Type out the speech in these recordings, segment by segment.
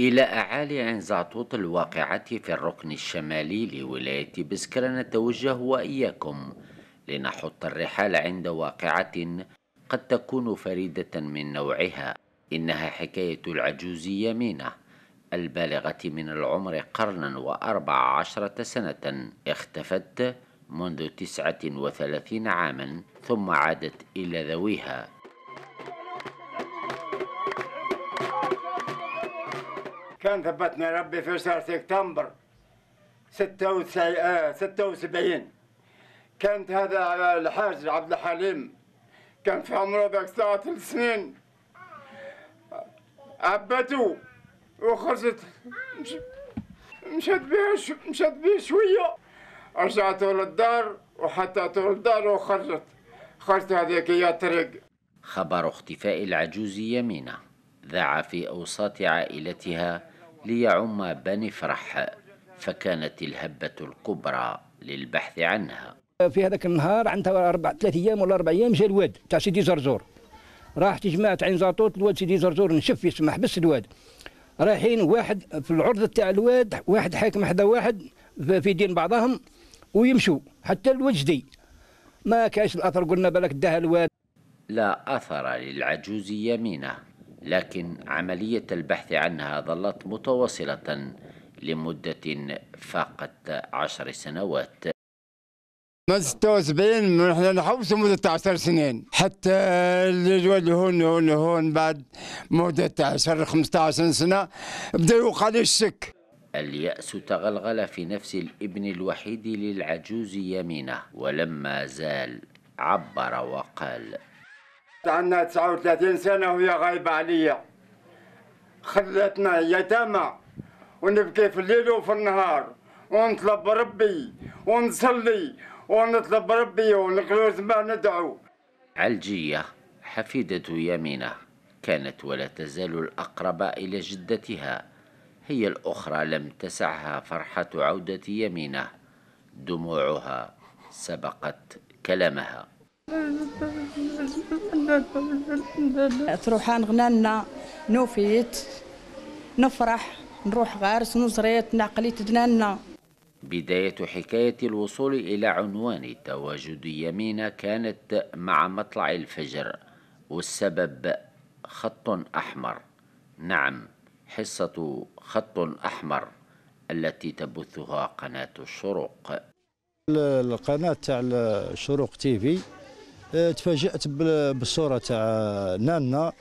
إلى أعالي عين الواقعة في الركن الشمالي لولاية بسكرة نتوجه وإياكم لنحط الرحال عند واقعة قد تكون فريدة من نوعها إنها حكاية العجوز يمينة البالغة من العمر قرنا وأربع عشرة سنة اختفت منذ تسعة وثلاثين عاما ثم عادت إلى ذويها كان ثبتنا ربي في شهر سبتمبر آه، ستة وسبعين كانت هذا الحاج عبد الحليم كان في عمره ذاك ساعات السنين سنين عبته وخرجت مشت بها مشت بها شوية رجعته للدار وحطته للدار وخرجت خرجت هذيك هي طريق خبر اختفاء العجوز يمينه ذاع في أوساط عائلتها ليعم فرح فكانت الهبة الكبرى للبحث عنها في هذاك النهار عندها أربع ثلاث أيام ولا أربع أيام جا الواد تاع سيدي زرزور راح جماعة عين زاطوط الواد سيدي زرزور نشف يسمى حبس الواد رايحين واحد في العرض تاع الواد واحد حاكم حدا واحد في دين بعضهم ويمشوا حتى الوجدي ما كاش الأثر قلنا بالك داها الواد لا أثر للعجوز يمينه لكن عملية البحث عنها ظلت متواصلة لمدة فاقت عشر سنوات من 76 من احنا نحوسوا مدة 10 سنين حتى الجوال هون هون هون بعد مدة 10 15 سنة بدا يوقع لي الشك اليأس تغلغل في نفس الابن الوحيد للعجوز يمينه ولما زال عبر وقال عندنا 39 سنة وهي غايبة عليا خلاتنا يتامى ونبكي في الليل وفي النهار ونطلب ربي ونصلي ونطلب ربي ونقلوز ما ندعو علجية حفيدة يمينة كانت ولا تزال الأقرب إلى جدتها هي الأخرى لم تسعها فرحة عودة يمينة دموعها سبقت كلامها تروحان غنانا نوفيت نفرح نروح غارس نزريت نعقلي تدنانا بداية حكاية الوصول إلى عنوان تواجد يمينة كانت مع مطلع الفجر والسبب خط أحمر نعم حصة خط أحمر التي تبثها قناة الشروق القناة تاع الشروق تيفي آه، تفاجات بالصوره تاع نانا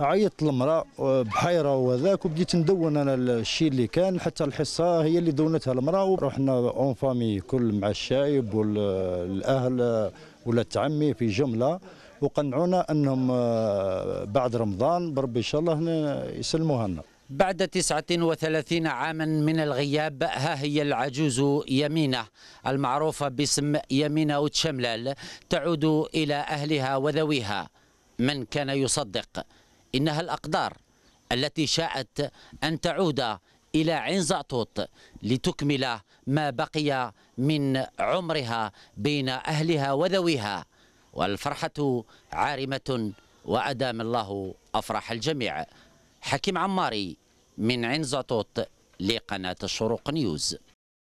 عيطت للمراه آه، بحيره وذاك وبديت ندون انا الشيء اللي كان حتى الحصه هي اللي دونتها المراه ورحنا اون فامي كل مع الشايب والاهل ولا عمي في جمله وقنعونا انهم آه، بعد رمضان بربي ان شاء الله يسلموها لنا بعد 39 عاما من الغياب ها هي العجوز يمينة المعروفة باسم يمينة وتشملال تشملال تعود إلى أهلها وذويها من كان يصدق إنها الأقدار التي شاءت أن تعود إلى عين زعطوط لتكمل ما بقي من عمرها بين أهلها وذويها والفرحة عارمة وأدام الله أفرح الجميع حكيم عماري من عنزة لقناة الشروق نيوز